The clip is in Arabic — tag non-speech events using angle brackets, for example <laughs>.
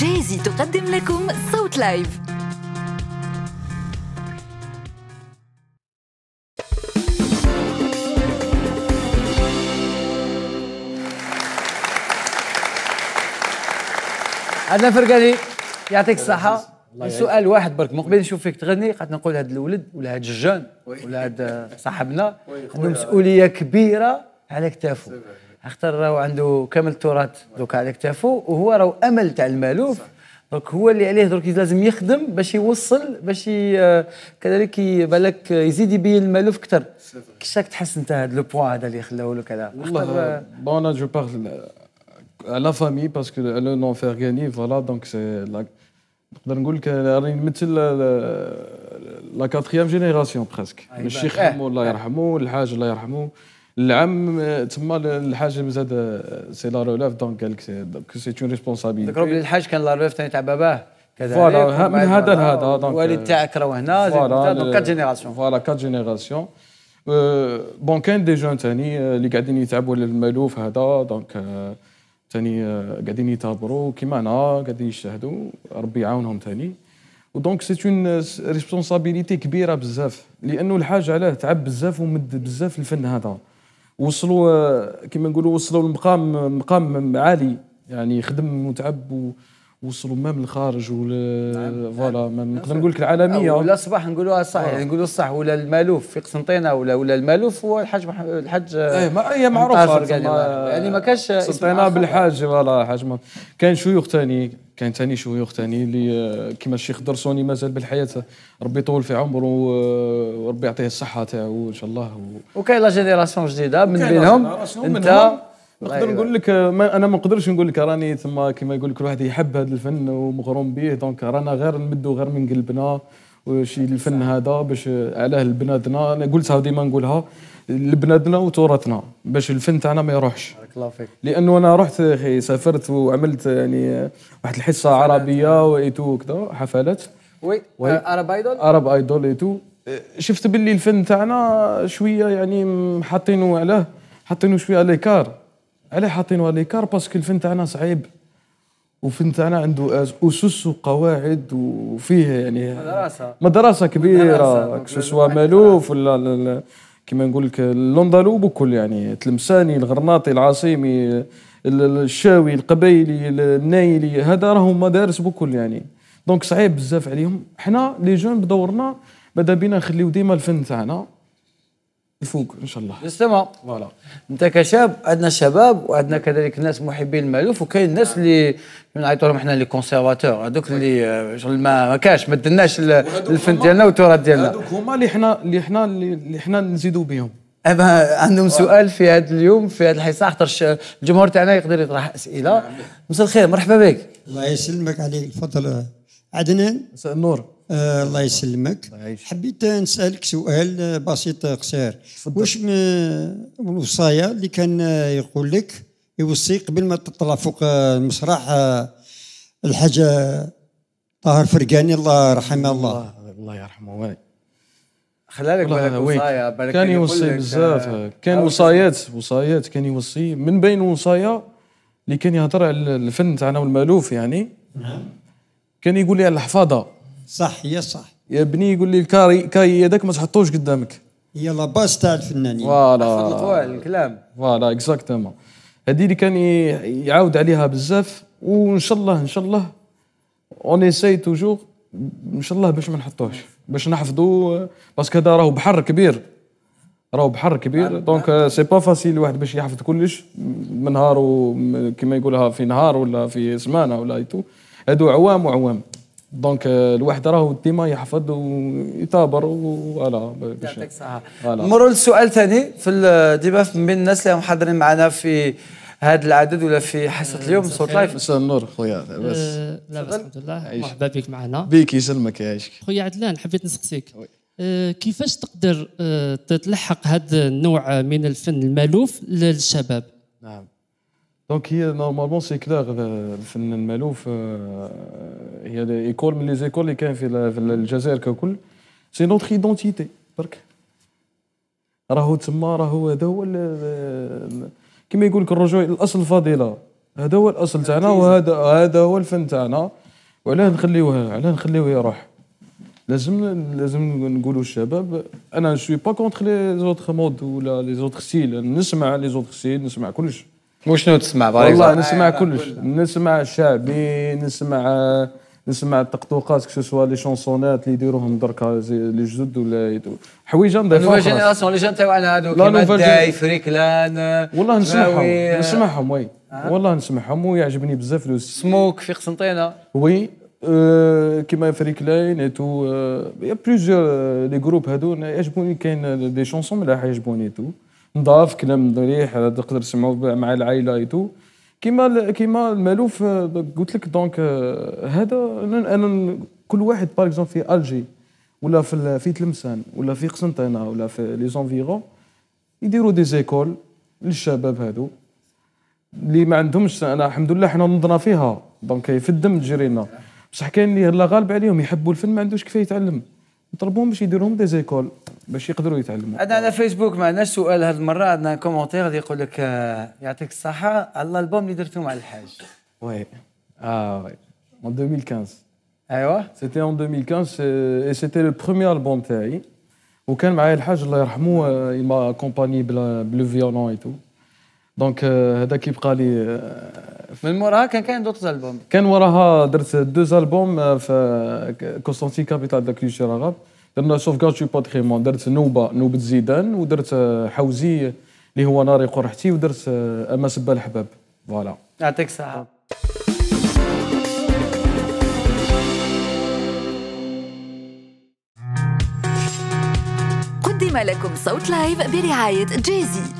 جايزي تقدم لكم صوت لايف عندنا فرقاني يعطيك أيوة، الصحة سؤال واحد برك من قبل نشوف فيك تغني قد نقول هذا الولد ولا هذا الجان ولا هذا <laughs> صاحبنا عنده مسؤولية كبيرة على كتافه خاطر راهو عنده كامل التراث دوك على كتافه وهو راهو امل تاع المالوف دوك دونك هو اللي عليه درك لازم يخدم باش يوصل باش كذلك بالك يزيد يبين المالوف اكثر كيفاش راك تحس انت هذا لو بوان هذا اللي خلاه لك هذا آه، بون انا جو بارل لا فامي باسكو لو نون فيرغاني فوالا دونك سي نقدر نقول لك راني نمثل لا كاتريام جينيراسيون بريسك الشيخ الله يرحمه الحاج الله يرحمه العام تما الحاج زاد سي لا رولاف دونك سي اون ريسبونسابيلتي دونك الحاج كان لا رولاف تاع باباه فوالا من هذا لهذا دونك الوالد تاعك راه هنا فوالا كات جينيراسيون فوالا كات جينيراسيون بون كاين دي جون ثاني اللي قاعدين يتعبوا للمالوف هذا دونك ثاني آه، آه، قاعدين يتهبروا كيما انا قاعدين يجتهدوا ربي يعاونهم ثاني ودونك سي اون ريسبونسابيليتي كبيره بزاف لانه الحاج علاه تعب بزاف ومد بزاف الفن هذا وصلوا آه، كما نقولوا وصلوا لمقام مقام عالي يعني خدم متعب ووصلوا ما من الخارج ولا نعم. فوالا نقدر نقول لك العالميه ولا صباح نقولوها صح آه. نقولوا صح ولا المالوف في قسنطينه ولا ولا المالوف هو الحاج الحاج ايه هي إيه، معروفه يعني, يعني ما كانش قسنطينه بالحاج فوالا حاج كان شيوخ ثاني كاين ثاني شيوخ ثاني اللي آه، كيما الشيخ درسوني مازال بالحياه ربي يطول في عمره وربي يعطيه الصحه تاعو ان شاء الله و... وكاين لا جينيراسيون جديده من بينهم انت نقدر نقول لك آه، ما انا ما نقدرش نقول لك راني ثم كما يقول لك الواحد يحب هذا الفن ومغروم به دونك رانا غير نمدو غير من قلبنا وشي الفن هذا باش آه، علاه لبنادنا انا قلتها ديما نقولها لبلادنا وتراثنا باش الفن تاعنا ما يروحش بارك الله فيك لانه انا رحت اخي سافرت وعملت يعني واحد الحصه عربيه وايتو كذا حفلات وي عرب ايدول عرب ايدول ايتو شفت باللي الفن تاعنا شويه يعني حاطينه عليه حاطينه شويه ليكار علاه حاطينه ليكار باسكو الفن تاعنا صعيب وفن تاعنا عنده اسس وقواعد وفيه يعني مدرسه مدرسه كبيره سواء مالوف ولا كما نقول لك الاندلوب بكل يعني تلمساني الغرناطي العاصمي الشاوي القبايلي النايلي هذا راهم مدارس بكل يعني دونك صعيب بزاف عليهم حنا لي جون بدورنا ماذا بينا نخليو ديما الفن تاعنا الفوق ان شاء الله للسما فوالا انت كشاب عندنا شباب وعندنا كذلك ناس محبين المالوف وكاين الناس اللي نعيطوا لهم حنا لي كونسيرفاتور هذوك اللي شغل ما كاش ما درناش الفن ديالنا والتراث ديالنا هذوك هما اللي حنا اللي حنا اللي حنا نزيدوا بهم إيه عندهم سؤال في هذا اليوم في هذا الحصه خاطر الجمهور تاعنا يقدر يطرح اسئله نعم. مساء الخير مرحبا بك الله يسلمك عليك تفضل عدنان مساء النور آه، الله يسلمك حبيت نسالك سؤال بسيط قصير واش من الوصايا اللي كان يقول لك يوصي قبل ما تطلع فوق المسرح آه، الحاجه طاهر فرقاني الله رحمه الله الله, يرحمه والي خلالك بالك وصايا بالك كان يوصي بزاف آه، كان وصايات وصايات كان يوصي من بين الوصايا اللي كان يهضر على الفن تاعنا والمالوف يعني نعم. كان يقول لي على الحفاظه صح يا صح يا بني يقول لي الكاري كاي هذاك ما تحطوش قدامك يلا لا باس تاع الفنانين فوالا فوالا الكلام فوالا اكزاكتومون هذه اللي كان يعاود عليها بزاف وان شاء الله ان شاء الله اون اساي توجور ان شاء الله باش ما نحطوهش باش نحفظوا باسكو هذا راهو بحر كبير راهو بحر كبير نعم، دونك سي با فاسيل الواحد باش يحفظ كلش من نهار كيما يقولها في نهار ولا في سمانه ولا تو هادو عوام وعوام دونك آه، الواحد راه ديما يحفظ ويثابر ولا يعطيك الصحه نمروا للسؤال الثاني في ديما من الناس اللي هم حاضرين معنا في هذا العدد ولا في حصه آه، اليوم صوت لايف مساء النور خويا آه، لاباس لاباس الحمد لله مرحبا بك معنا بك يسلمك يعيشك خويا عدلان حبيت نسقسيك أه كيفاش تقدر تلحق هذا النوع من الفن المالوف للشباب نعم دونك هي نورمالمون سي كلير الفنان مالوف هي ايكول من لي زيكول اللي كاين في الجزائر ككل سي نوتر ايدونتيتي برك راهو تما راهو هذا هو كيما يقول لك الرجوع الاصل فضيله هذا هو الاصل تاعنا وهذا هذا هو الفن تاعنا وعلاه نخليوه علاه نخليوه يروح لازم لازم نقولوا الشباب انا شوي با كونتر لي زوتر مود ولا لي زوتر ستيل نسمع لي زوتر ستيل نسمع كلش وشنو تسمع والله نسمع كلش نسمع شعبي نسمع نسمع الطقطوقات سوا لي شونسونات اللي يديروهم دركا لي جدد ولا يدو حويجه نضيفها نوفا جينيراسيون لي جون تاعنا هذوك كيما داي فريكلان والله نسمعهم نسمعهم وي أه. والله نسمعهم ويعجبني بزاف لو سموك في قسنطينه وي أه، كيما فريكلان تو يا بليزيور لي جروب هادو يعجبوني كاين دي شونسون ملاح يعجبوني تو نضاف كلام مريح تقدر تسمعوا مع العائله اي تو كيما كيما المالوف قلت لك دونك هذا انا كل واحد باغ اكزومبل في الجي ولا في في تلمسان ولا في قسنطينه ولا في لي زونفيرون يديروا دي زيكول للشباب هادو اللي ما عندهمش انا الحمد لله حنا نضنا فيها دونك في الدم تجرينا بصح كاين اللي الله غالب عليهم يحبوا الفن ما عندوش كيفاه يتعلم نطلبوهم باش يديرهم دي زيكول باش يقدروا يتعلموا عندنا على فيسبوك ما عندناش سؤال هذه المره عندنا كومونتير غادي يقول لك آه، يعطيك الصحه على الالبوم اللي درتو مع الحاج وي اه وي en 2015 ايوا سيتي ان 2015 اي سيتي لو بروميير البوم تاعي وكان معايا الحاج الله يرحمه آه، il كومباني بلو فيولون اي آه، تو دونك هذا كيبقى لي من وراها كان كاين دوت البوم كان وراها درت دوز البوم في كونستانتين كابيتال دو كولتور العرب درنا سوفغارد جو باتريمون درت نوبه نوبه زيدان ودرت حوزي اللي هو ناري قرحتي ودرت اما سبا الحباب فوالا يعطيك الصحه قدم لكم صوت لايف برعايه جيزي